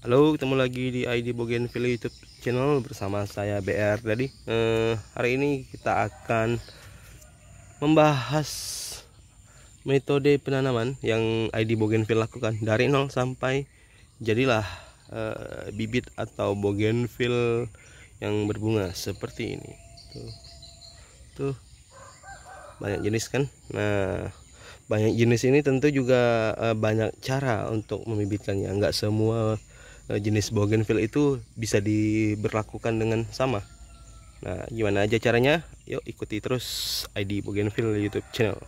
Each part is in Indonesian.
Halo, ketemu lagi di ID Bogen Bougainville YouTube channel bersama saya BR. jadi eh, hari ini kita akan membahas metode penanaman yang ID Bougainville lakukan dari nol sampai jadilah eh, bibit atau Bougainville yang berbunga seperti ini. Tuh. Tuh. Banyak jenis kan? Nah, banyak jenis ini tentu juga eh, banyak cara untuk membibitkannya. Enggak semua Eh, jenis bougainville itu bisa diberlakukan dengan sama. Nah, gimana aja caranya? Yuk ikuti terus ID Bougainville YouTube channel.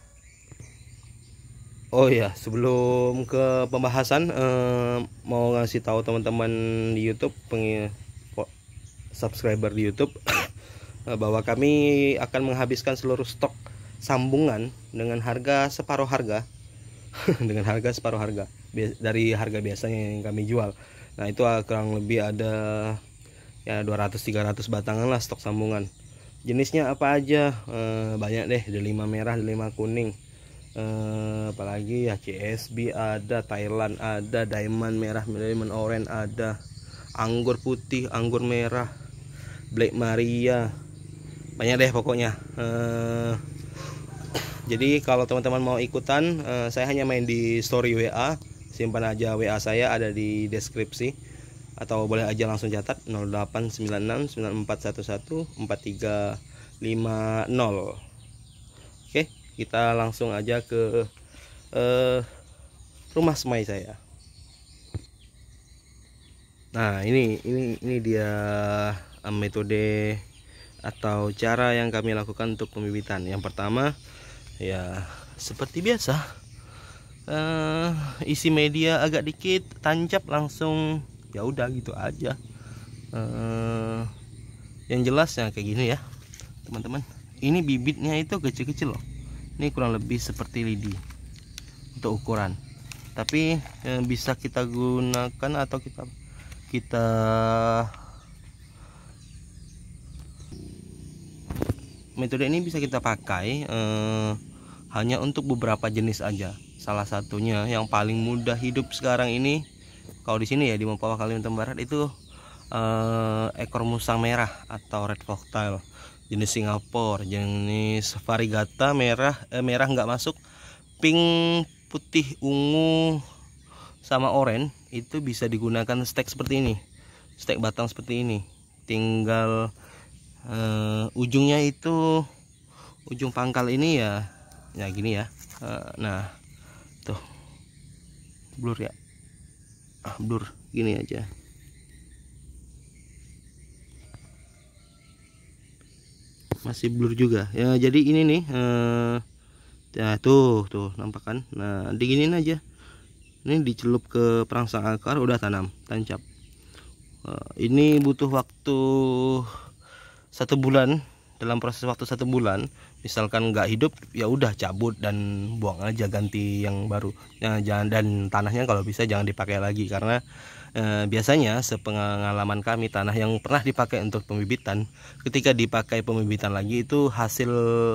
Oh ya, sebelum ke pembahasan eh, mau ngasih tahu teman-teman di YouTube peng subscriber di YouTube eh, bahwa kami akan menghabiskan seluruh stok sambungan dengan harga separuh harga dengan harga separuh harga dari harga biasanya yang kami jual nah itu ah, kurang lebih ada ya 200-300 batangan lah stok sambungan jenisnya apa aja e, banyak deh ada 5 merah ada 5 kuning e, apalagi ya CSB ada Thailand ada diamond merah diamond orange ada anggur putih anggur merah Black Maria banyak deh pokoknya E, jadi kalau teman-teman mau ikutan e, saya hanya main di story WA simpan aja WA saya ada di deskripsi atau boleh aja langsung catat 089694114350 oke kita langsung aja ke eh, rumah semai saya nah ini ini ini dia eh, metode atau cara yang kami lakukan untuk pembibitan yang pertama ya seperti biasa uh, isi media agak dikit tancap langsung ya udah gitu aja uh, yang jelas yang kayak gini ya teman-teman ini bibitnya itu kecil-kecil loh ini kurang lebih seperti lidi untuk ukuran tapi yang eh, bisa kita gunakan atau kita kita metode ini bisa kita pakai eh, hanya untuk beberapa jenis aja salah satunya yang paling mudah hidup sekarang ini kalau di sini ya di Mempawah Kalimantan Barat itu eh, ekor musang merah atau red tail jenis Singapura jenis varigata merah eh, merah nggak masuk pink putih ungu sama oranye itu bisa digunakan stek seperti ini stek batang seperti ini tinggal eh, ujungnya itu ujung pangkal ini ya ya gini ya eh, nah tuh blur ya ah blur gini aja masih blur juga ya jadi ini nih eh, ya tuh tuh nampak kan nah diginin aja ini dicelup ke perangsang akar udah tanam tancap eh, ini butuh waktu satu bulan dalam proses waktu satu bulan misalkan nggak hidup ya udah cabut dan buang aja ganti yang baru nah, jangan dan tanahnya kalau bisa jangan dipakai lagi karena eh, biasanya sepengalaman kami tanah yang pernah dipakai untuk pembibitan ketika dipakai pembibitan lagi itu hasil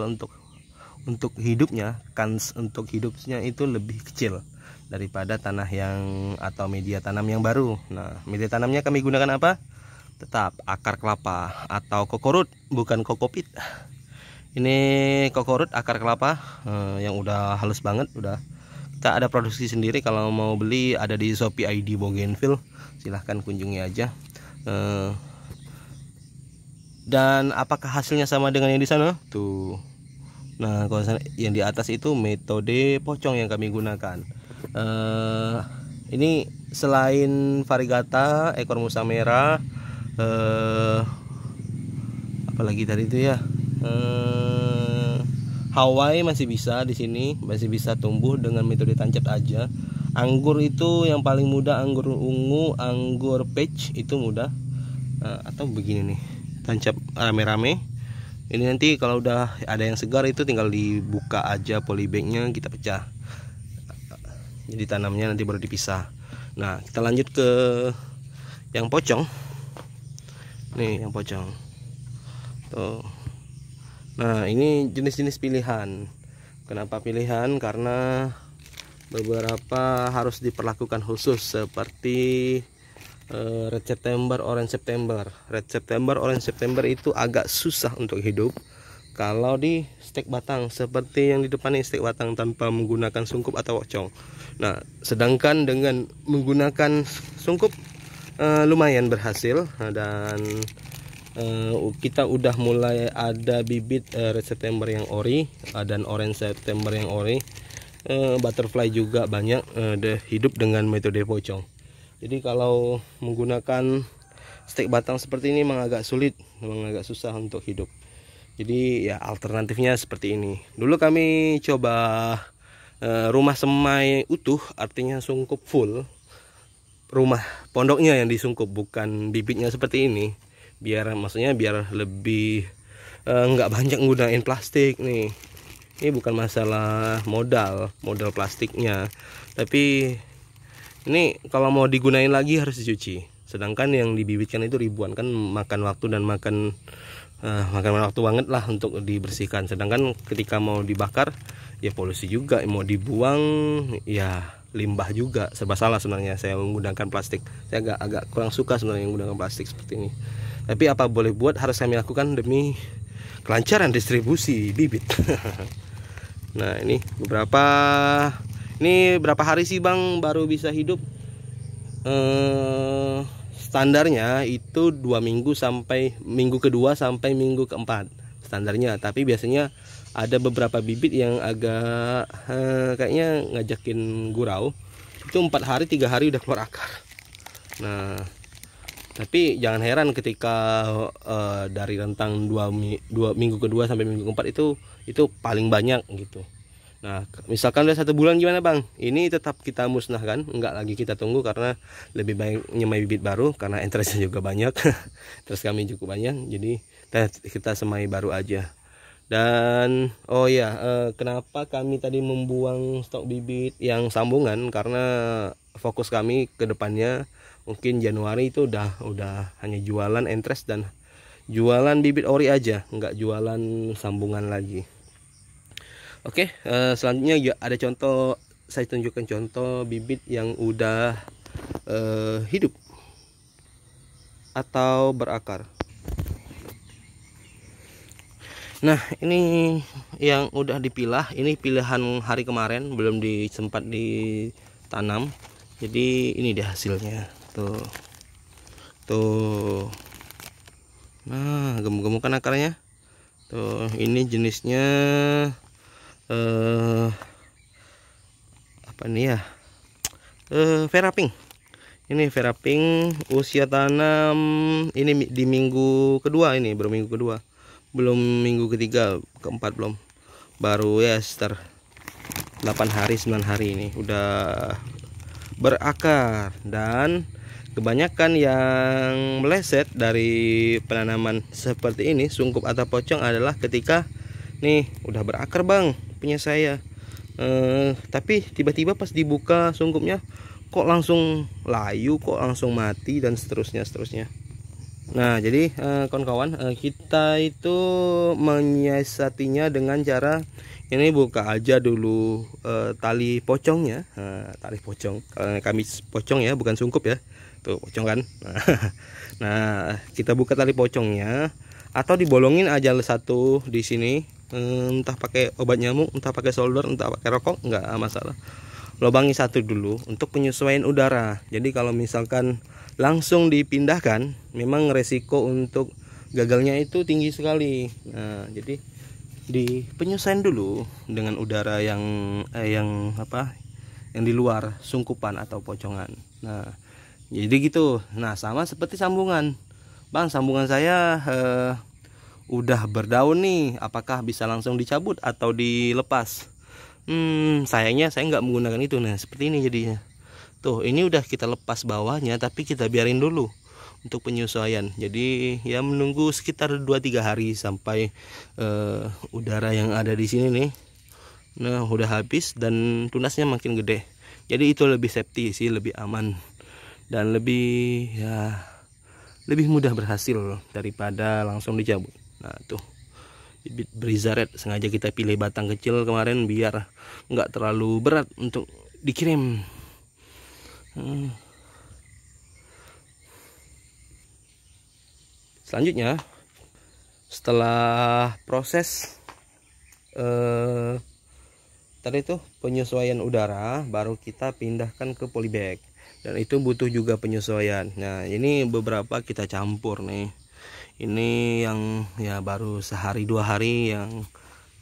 untuk untuk hidupnya kans untuk hidupnya itu lebih kecil daripada tanah yang atau media tanam yang baru nah media tanamnya kami gunakan apa tetap akar kelapa atau kokorut bukan kokopit ini kokorut akar kelapa uh, yang udah halus banget udah kita ada produksi sendiri kalau mau beli ada di Shopee ID Bogenville. silahkan kunjungi aja uh, dan apakah hasilnya sama dengan yang di sana tuh nah kalau yang di atas itu metode pocong yang kami gunakan eh, ini selain varigata ekor musa merah eh, apalagi tadi itu ya eh, Hawaii masih bisa di sini masih bisa tumbuh dengan metode tancap aja anggur itu yang paling mudah anggur ungu anggur peach itu mudah eh, atau begini nih tancap rame-rame ini nanti kalau udah ada yang segar itu tinggal dibuka aja polybagnya kita pecah jadi tanamnya nanti baru dipisah nah kita lanjut ke yang pocong nih yang pocong tuh Nah ini jenis-jenis pilihan Kenapa pilihan? Karena beberapa harus diperlakukan khusus Seperti uh, Red September, Orange September Red September, Orange September itu agak susah untuk hidup Kalau di stek batang Seperti yang di depan ini stek batang tanpa menggunakan sungkup atau wokcong Nah sedangkan dengan menggunakan sungkup uh, lumayan berhasil nah, Dan Uh, kita udah mulai ada bibit uh, red September yang ori uh, dan orange September yang ori uh, butterfly juga banyak uh, hidup dengan metode pocong jadi kalau menggunakan stek batang seperti ini memang agak sulit memang agak susah untuk hidup jadi ya alternatifnya seperti ini dulu kami coba uh, rumah semai utuh artinya sungkup full rumah pondoknya yang disungkup bukan bibitnya seperti ini biar maksudnya biar lebih eh, nggak uh, banyak gunain plastik nih ini bukan masalah modal modal plastiknya tapi ini kalau mau digunain lagi harus dicuci sedangkan yang dibibitkan itu ribuan kan makan waktu dan makan uh, makan waktu banget lah untuk dibersihkan sedangkan ketika mau dibakar ya polusi juga mau dibuang ya limbah juga serba salah sebenarnya saya menggunakan plastik saya agak agak kurang suka sebenarnya menggunakan plastik seperti ini tapi apa boleh buat harus kami lakukan demi kelancaran distribusi bibit nah ini beberapa ini berapa hari sih bang baru bisa hidup eh, standarnya itu dua minggu sampai minggu kedua sampai minggu keempat standarnya tapi biasanya ada beberapa bibit yang agak uh, kayaknya ngajakin gurau itu empat hari tiga hari udah keluar akar nah tapi jangan heran ketika uh, dari rentang dua, dua minggu kedua sampai minggu keempat itu itu paling banyak gitu nah misalkan udah satu bulan gimana bang ini tetap kita musnahkan nggak lagi kita tunggu karena lebih baik nyemai bibit baru karena interestnya juga banyak terus kami cukup banyak jadi kita semai baru aja dan oh ya eh, kenapa kami tadi membuang stok bibit yang sambungan karena fokus kami ke depannya mungkin Januari itu udah udah hanya jualan entres dan jualan bibit ori aja nggak jualan sambungan lagi oke eh, selanjutnya ya ada contoh saya tunjukkan contoh bibit yang udah eh, hidup atau berakar Nah ini yang udah dipilah ini pilihan hari kemarin belum di disempat ditanam jadi ini dia hasilnya tuh tuh nah gemuk-gemuk akarnya tuh ini jenisnya eh apa nih ya eh Vera Pink ini Vera Pink usia tanam ini di minggu kedua ini baru minggu kedua belum minggu ketiga keempat belum baru ya sekitar 8 hari 9 hari ini udah berakar dan kebanyakan yang meleset dari penanaman seperti ini sungkup atau pocong adalah ketika nih udah berakar bang punya saya eh, tapi tiba-tiba pas dibuka sungkupnya kok langsung layu kok langsung mati dan seterusnya seterusnya Nah, jadi eh, kawan-kawan, eh, eh, kita itu menyiasatinya dengan cara ini buka aja dulu eh, tali pocongnya ya. tali pocong. eh, kami pocong ya, bukan sungkup ya. Tuh, pocong kan. Nah, nah kita buka tali pocongnya atau dibolongin aja satu di sini. Eh, entah pakai obat nyamuk, entah pakai solder, entah pakai rokok, nggak masalah. Lubangi satu dulu untuk penyesuaian udara. Jadi kalau misalkan langsung dipindahkan memang resiko untuk gagalnya itu tinggi sekali nah jadi di dulu dengan udara yang eh, yang apa yang di luar sungkupan atau pocongan nah jadi gitu nah sama seperti sambungan bang sambungan saya eh, udah berdaun nih apakah bisa langsung dicabut atau dilepas hmm sayangnya saya nggak menggunakan itu nah seperti ini jadinya tuh ini udah kita lepas bawahnya tapi kita biarin dulu untuk penyesuaian jadi ya menunggu sekitar 2-3 hari sampai uh, udara yang ada di sini nih nah udah habis dan tunasnya makin gede jadi itu lebih safety sih lebih aman dan lebih ya lebih mudah berhasil daripada langsung dicabut nah tuh bibit brizaret sengaja kita pilih batang kecil kemarin biar nggak terlalu berat untuk dikirim Selanjutnya setelah proses eh, tadi itu penyesuaian udara baru kita pindahkan ke polybag dan itu butuh juga penyesuaian nah ini beberapa kita campur nih ini yang ya baru sehari dua hari yang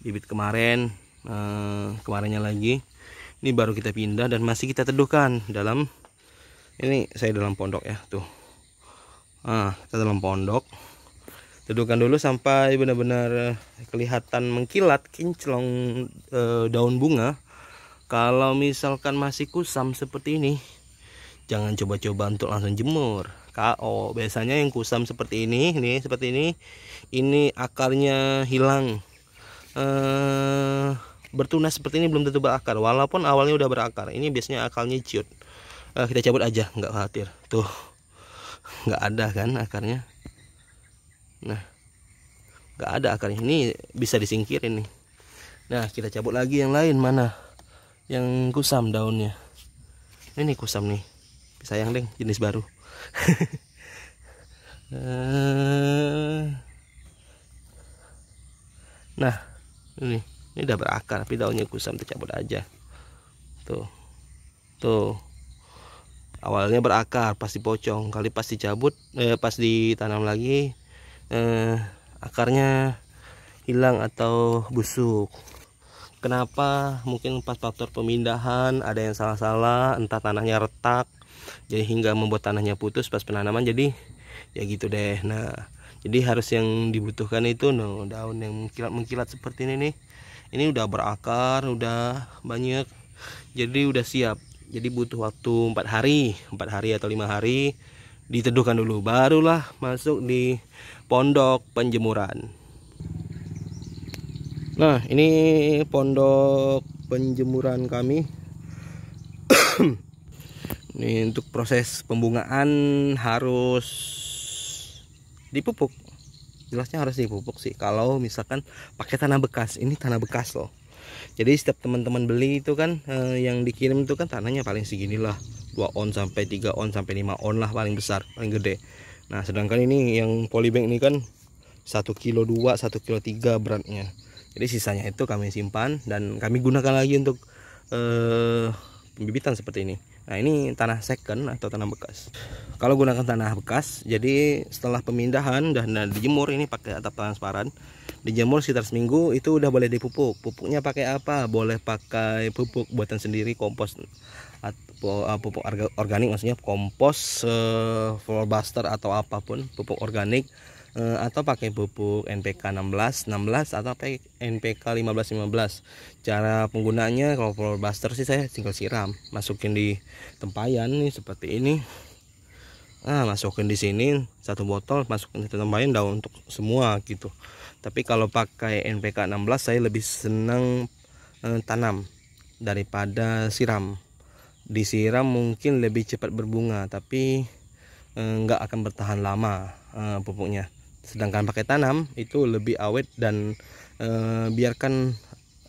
bibit kemarin eh, kemarinnya lagi ini baru kita pindah dan masih kita teduhkan dalam ini saya dalam pondok ya tuh ah kita dalam pondok teduhkan dulu sampai benar-benar eh, kelihatan mengkilat kinclong e, daun bunga kalau misalkan masih kusam seperti ini jangan coba-coba untuk langsung jemur KO biasanya yang kusam seperti ini nih seperti ini ini akarnya hilang eh bertunas seperti ini belum tentu berakar walaupun awalnya udah berakar ini biasanya akarnya ciut uh, kita cabut aja nggak khawatir tuh nggak ada kan akarnya nah nggak ada akarnya ini bisa disingkir ini nah kita cabut lagi yang lain mana yang kusam daunnya ini kusam nih sayang deng jenis baru eh. nah ini ini udah berakar tapi daunnya kusam tercabut aja tuh tuh awalnya berakar pasti pocong kali pasti cabut, eh, pas ditanam lagi eh, akarnya hilang atau busuk kenapa mungkin pas faktor pemindahan ada yang salah-salah entah tanahnya retak jadi hingga membuat tanahnya putus pas penanaman jadi ya gitu deh nah jadi harus yang dibutuhkan itu no, daun yang mengkilat mengkilat seperti ini nih ini udah berakar udah banyak jadi udah siap jadi butuh waktu empat hari empat hari atau lima hari diteduhkan dulu barulah masuk di pondok penjemuran nah ini pondok penjemuran kami ini untuk proses pembungaan harus dipupuk jelasnya harus dipupuk sih kalau misalkan pakai tanah bekas ini tanah bekas loh jadi setiap teman-teman beli itu kan eh, yang dikirim itu kan tanahnya paling segini lah 2 on sampai 3 on sampai 5 on lah paling besar paling gede nah sedangkan ini yang polybag ini kan 1 kilo 2 1 kilo 3 beratnya jadi sisanya itu kami simpan dan kami gunakan lagi untuk eh, pembibitan seperti ini nah ini tanah second atau tanah bekas kalau gunakan tanah bekas jadi setelah pemindahan dan dijemur ini pakai atap transparan dijemur sekitar seminggu itu udah boleh dipupuk pupuknya pakai apa boleh pakai pupuk buatan sendiri kompos ah, pupuk organik maksudnya kompos uh, floor buster atau apapun pupuk organik uh, atau pakai pupuk NPK 16 16 atau pakai NPK 15 15 cara penggunanya kalau floor buster sih saya tinggal siram masukin di tempayan nih seperti ini nah masukin di sini satu botol masukin di tempayan daun untuk semua gitu tapi kalau pakai NPK 16 saya lebih senang eh, tanam daripada siram disiram mungkin lebih cepat berbunga tapi eh, nggak eh, akan bertahan lama eh, pupuknya sedangkan pakai tanam itu lebih awet dan eh, biarkan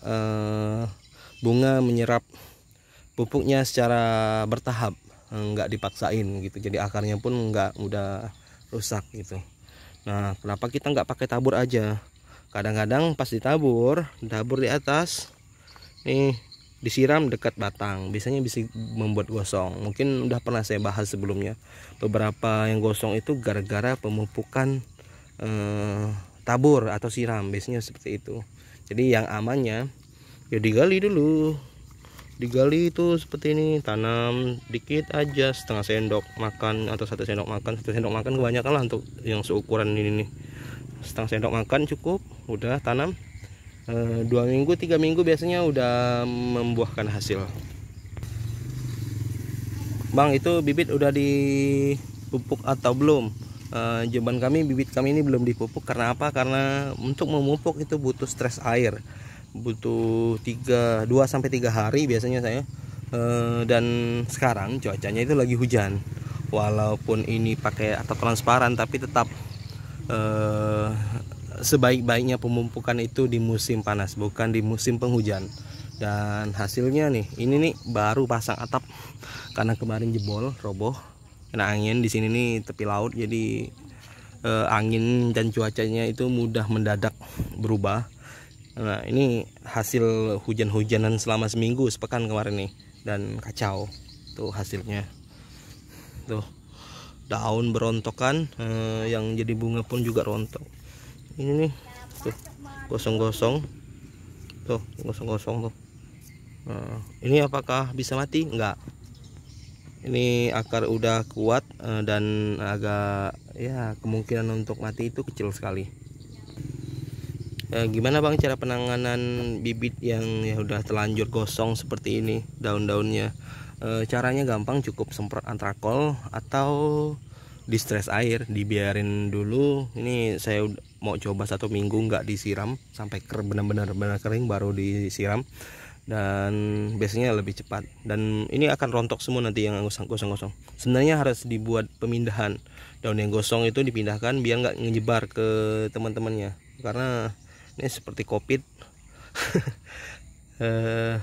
eh, bunga menyerap pupuknya secara bertahap eh, nggak dipaksain gitu jadi akarnya pun nggak mudah rusak gitu nah kenapa kita nggak pakai tabur aja kadang-kadang pas ditabur tabur di atas nih disiram dekat batang biasanya bisa membuat gosong mungkin udah pernah saya bahas sebelumnya beberapa yang gosong itu gara-gara pemupukan eh, tabur atau siram biasanya seperti itu jadi yang amannya ya digali dulu digali itu seperti ini tanam dikit aja setengah sendok makan atau satu sendok makan satu sendok makan kebanyakan lah untuk yang seukuran ini nih setengah sendok makan cukup udah tanam e, dua minggu tiga minggu biasanya udah membuahkan hasil bang itu bibit udah dipupuk atau belum e, jawaban kami bibit kami ini belum dipupuk karena apa karena untuk memupuk itu butuh stres air butuh 3 2 sampai 3 hari biasanya saya. E, dan sekarang cuacanya itu lagi hujan. Walaupun ini pakai atap transparan tapi tetap e, sebaik-baiknya pemumpukan itu di musim panas bukan di musim penghujan. Dan hasilnya nih, ini nih baru pasang atap karena kemarin jebol, roboh kena angin di sini nih tepi laut jadi e, angin dan cuacanya itu mudah mendadak berubah Nah, ini hasil hujan-hujanan selama seminggu sepekan kemarin nih dan kacau. Tuh hasilnya. Tuh. Daun berontokan eh, yang jadi bunga pun juga rontok. Ini nih. Tuh. Gosong-gosong. Tuh, gosong-gosong tuh. Nah, ini apakah bisa mati? Enggak. Ini akar udah kuat eh, dan agak ya kemungkinan untuk mati itu kecil sekali e, gimana bang cara penanganan bibit yang ya udah telanjur gosong seperti ini daun-daunnya e, caranya gampang cukup semprot antrakol atau di stres air dibiarin dulu ini saya mau coba satu minggu nggak disiram sampai ker benar-benar benar kering baru disiram dan biasanya lebih cepat dan ini akan rontok semua nanti yang gosong-gosong sebenarnya harus dibuat pemindahan daun yang gosong itu dipindahkan biar nggak ngejebar ke teman-temannya karena ini seperti covid eh,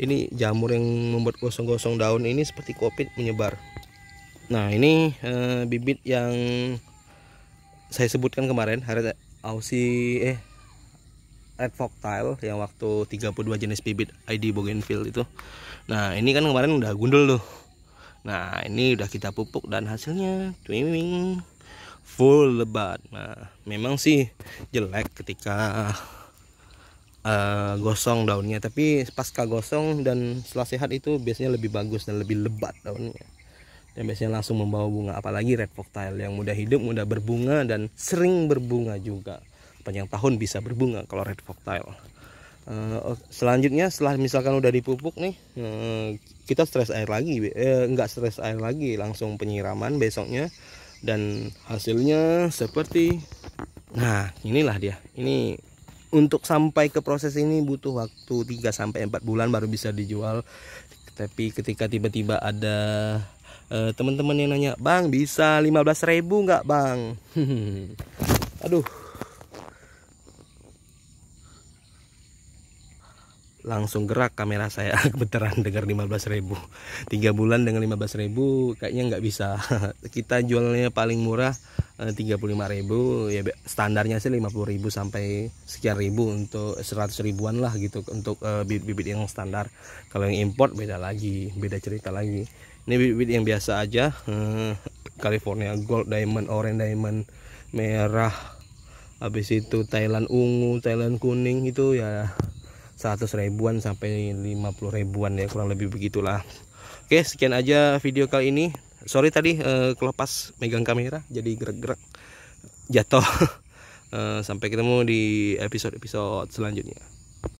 ini jamur yang membuat gosong-gosong daun ini seperti covid menyebar nah ini eh, bibit yang saya sebutkan kemarin hari ausi eh Red Tile yang waktu 32 jenis bibit ID Bougainville itu. Nah, ini kan kemarin udah gundul loh. Nah, ini udah kita pupuk dan hasilnya ini full lebat nah memang sih jelek ketika uh, gosong daunnya tapi pasca gosong dan setelah sehat itu biasanya lebih bagus dan lebih lebat daunnya dan biasanya langsung membawa bunga apalagi red foxtail yang mudah hidup mudah berbunga dan sering berbunga juga panjang tahun bisa berbunga kalau red foxtail Uh, selanjutnya setelah misalkan udah dipupuk nih uh, kita stres air lagi eh, nggak stres air lagi langsung penyiraman besoknya dan hasilnya seperti nah inilah dia ini untuk sampai ke proses ini butuh waktu 3 sampai 4 bulan baru bisa dijual tapi ketika tiba-tiba ada eh, teman-teman yang nanya bang bisa 15.000 nggak bang aduh langsung gerak kamera saya kebetulan dengar 15.000 tiga bulan dengan 15.000 kayaknya nggak bisa kita jualnya paling murah 35.000 eh, ya standarnya sih 50.000 sampai sekian ribu untuk 100 ribuan lah gitu untuk eh, bibit-bibit uh, yang standar kalau yang import beda lagi beda cerita lagi ini bibit yang biasa aja uh, California Gold Diamond Orange Diamond merah habis itu Thailand ungu Thailand kuning itu ya 100 ribuan sampai 50 ribuan ya kurang lebih begitulah oke sekian aja video kali ini sorry tadi uh, kelepas megang kamera jadi gerak-gerak jatuh uh, sampai ketemu di episode-episode selanjutnya